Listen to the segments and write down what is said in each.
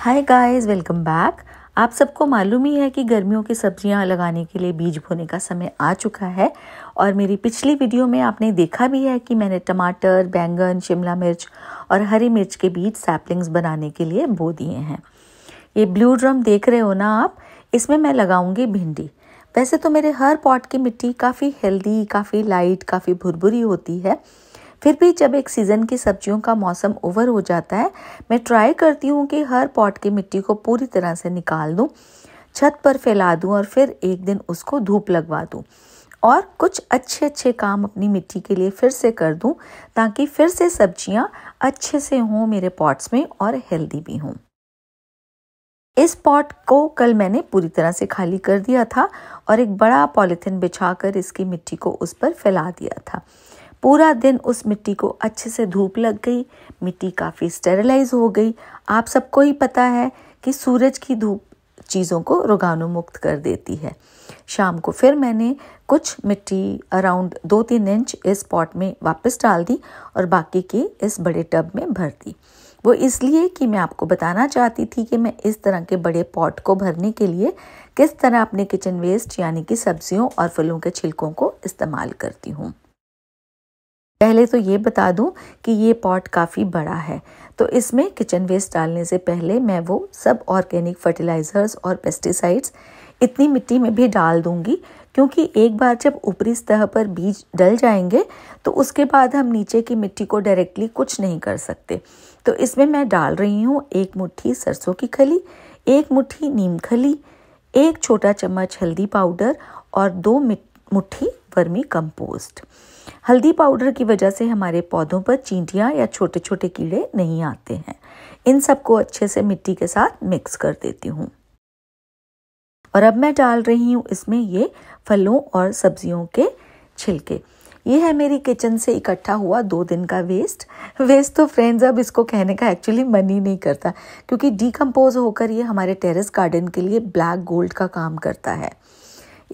hi guys welcome back आप सबको मालूम ही है कि गर्मियों की सब्जियां लगाने के लिए बीज बोने का समय आ चुका है और मेरी पिछली वीडियो में आपने देखा भी है कि मैंने टमाटर बैंगन शिमला मिर्च और हरी मिर्च के बीज सैपलिंग्स बनाने के लिए बो दिए हैं ये ब्लू ड्रम देख रहे हो ना आप इसमें मैं लगाऊंगी भिंडी वैसे तो मेरे हर पॉट की मिट्टी काफ़ी हेल्दी काफ़ी लाइट काफ़ी भुरभुरी होती है फिर भी जब एक सीज़न की सब्जियों का मौसम ओवर हो जाता है मैं ट्राई करती हूँ कि हर पॉट की मिट्टी को पूरी तरह से निकाल दूँ छत पर फैला दूँ और फिर एक दिन उसको धूप लगवा दूँ और कुछ अच्छे अच्छे काम अपनी मिट्टी के लिए फिर से कर दूँ ताकि फिर से सब्जियां अच्छे से हों मेरे पॉट्स में और हेल्दी भी हों इस पॉट को कल मैंने पूरी तरह से खाली कर दिया था और एक बड़ा पॉलीथिन बिछाकर इसकी मिट्टी को उस पर फैला दिया था पूरा दिन उस मिट्टी को अच्छे से धूप लग गई मिट्टी काफ़ी स्टेरिलाइज हो गई आप सबको ही पता है कि सूरज की धूप चीज़ों को रोगाणुमुक्त कर देती है शाम को फिर मैंने कुछ मिट्टी अराउंड दो तीन इंच इस पॉट में वापस डाल दी और बाकी की इस बड़े टब में भर दी वो इसलिए कि मैं आपको बताना चाहती थी कि मैं इस तरह के बड़े पॉट को भरने के लिए किस तरह अपने किचन वेस्ट यानी कि सब्जियों और फलों के छिलकों को इस्तेमाल करती हूँ पहले तो ये बता दूं कि ये पॉट काफ़ी बड़ा है तो इसमें किचन वेस्ट डालने से पहले मैं वो सब ऑर्गेनिक फर्टिलाइज़र्स और पेस्टिसाइड्स इतनी मिट्टी में भी डाल दूंगी क्योंकि एक बार जब ऊपरी सतह पर बीज डल जाएंगे तो उसके बाद हम नीचे की मिट्टी को डायरेक्टली कुछ नहीं कर सकते तो इसमें मैं डाल रही हूँ एक मुट्ठी सरसों की खली एक मुट्ठी नीम खली एक छोटा चम्मच हल्दी पाउडर और दो मुट्ठी वर्मी कंपोस्ट हल्दी पाउडर की वजह से हमारे पौधों पर चींटियाँ या छोटे छोटे कीड़े नहीं आते हैं इन सबको अच्छे से मिट्टी के साथ मिक्स कर देती हूँ और अब मैं डाल रही हूँ इसमें ये फलों और सब्जियों के छिलके ये है मेरी किचन से इकट्ठा हुआ दो दिन का वेस्ट वेस्ट तो फ्रेंड्स अब इसको कहने का एक्चुअली मन ही नहीं करता क्योंकि डीकम्पोज होकर ये हमारे टेरेस गार्डन के लिए ब्लैक गोल्ड का काम करता है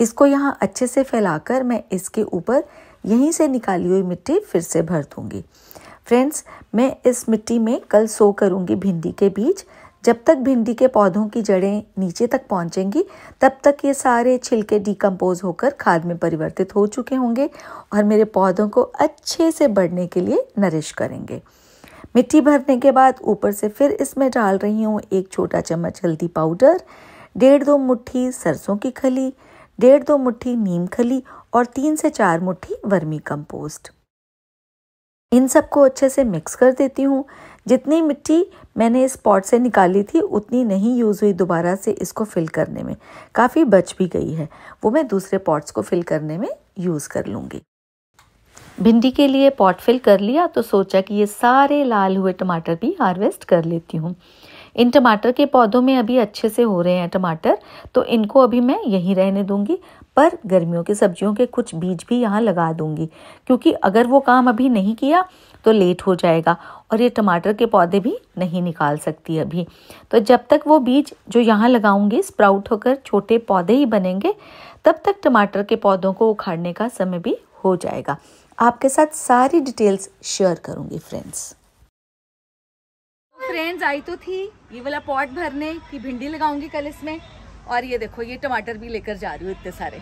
इसको यहाँ अच्छे से फैलाकर मैं इसके ऊपर यहीं से निकाली हुई मिट्टी फिर से भर दूँगी फ्रेंड्स मैं इस मिट्टी में कल सो करूँगी भिंडी के बीज जब तक भिंडी के पौधों की जड़ें नीचे तक पहुंचेंगी तब तक ये सारे छिलके डिकम्पोज होकर खाद में परिवर्तित हो चुके होंगे और मेरे पौधों को अच्छे से बढ़ने के लिए नरिश करेंगे मिट्टी भरने के बाद ऊपर से फिर इसमें डाल रही हूँ एक छोटा चम्मच हल्दी पाउडर डेढ़ दो मुट्ठी सरसों की खली डेढ़ दो मुट्ठी नीम खली और तीन से चार मुट्ठी वर्मी कंपोस्ट इन सबको अच्छे से मिक्स कर देती हूँ जितनी मिट्टी मैंने इस पॉट से निकाली थी उतनी नहीं यूज़ हुई दोबारा से इसको फिल करने में काफ़ी बच भी गई है वो मैं दूसरे पॉट्स को फिल करने में यूज़ कर लूँगी भिंडी के लिए पॉट फिल कर लिया तो सोचा कि ये सारे लाल हुए टमाटर भी हार्वेस्ट कर लेती हूँ इन टमाटर के पौधों में अभी अच्छे से हो रहे हैं टमाटर तो इनको अभी मैं यहीं रहने दूंगी पर गर्मियों की सब्जियों के कुछ बीज भी यहाँ लगा दूंगी क्योंकि अगर वो काम अभी नहीं किया तो लेट हो जाएगा और ये टमाटर के पौधे भी नहीं निकाल सकती अभी तो जब तक वो बीज जो यहाँ लगाऊंगी स्प्राउट होकर छोटे पौधे ही बनेंगे तब तक टमाटर के पौधों को उखाड़ने का समय भी हो जाएगा आपके साथ सारी डिटेल्स शेयर करूंगी फ्रेंड्स फ्रेंड्स आई तो थी ये वाला पॉट भरने की भिंडी लगाऊंगी कल इसमें और ये देखो ये टमाटर भी लेकर जा रही हूँ इतने सारे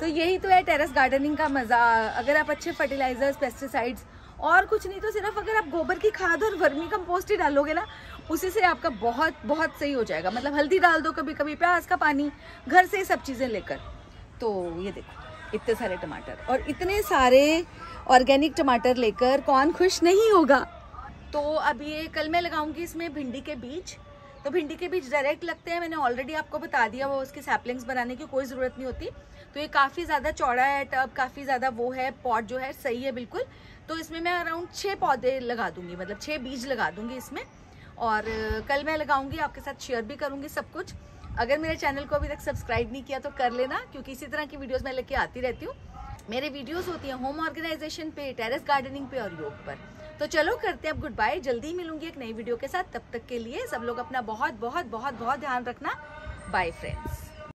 तो यही तो है टेरेस गार्डनिंग का मज़ा अगर आप अच्छे फर्टिलाइजर्स पेस्टिसाइड्स और कुछ नहीं तो सिर्फ अगर आप गोबर की खाद और वर्मी कम्पोस्ट ही डालोगे ना उसी से आपका बहुत बहुत सही हो जाएगा मतलब हल्दी डाल दो कभी कभी प्याज का पानी घर से सब चीज़ें लेकर तो ये देखो इतने सारे टमाटर और इतने सारे ऑर्गेनिक टमाटर लेकर कौन खुश नहीं होगा तो अभी ये कल मैं लगाऊंगी इसमें भिंडी के बीज तो भिंडी के बीज डायरेक्ट लगते हैं मैंने ऑलरेडी आपको बता दिया वो उसके सैपलिंग्स बनाने की कोई ज़रूरत नहीं होती तो ये काफ़ी ज़्यादा चौड़ा है टब काफ़ी ज़्यादा वो है पॉट जो है सही है बिल्कुल तो इसमें मैं अराउंड छः पौधे लगा दूंगी मतलब छः बीज लगा दूंगी इसमें और कल मैं लगाऊंगी आपके साथ शेयर भी करूंगी सब कुछ अगर मेरे चैनल को अभी तक सब्सक्राइब नहीं किया तो कर लेना क्योंकि इसी तरह की वीडियोज़ मैं लेके आती रहती हूँ मेरे वीडियोज़ होती हैं होम ऑर्गेनाइजेशन पे टेरेस गार्डनिंग पे और योग पर तो चलो करते हैं अब गुड बाय जल्दी मिलूंगी एक नई वीडियो के साथ तब तक के लिए सब लोग अपना बहुत बहुत बहुत बहुत ध्यान रखना बाय फ्रेंड्स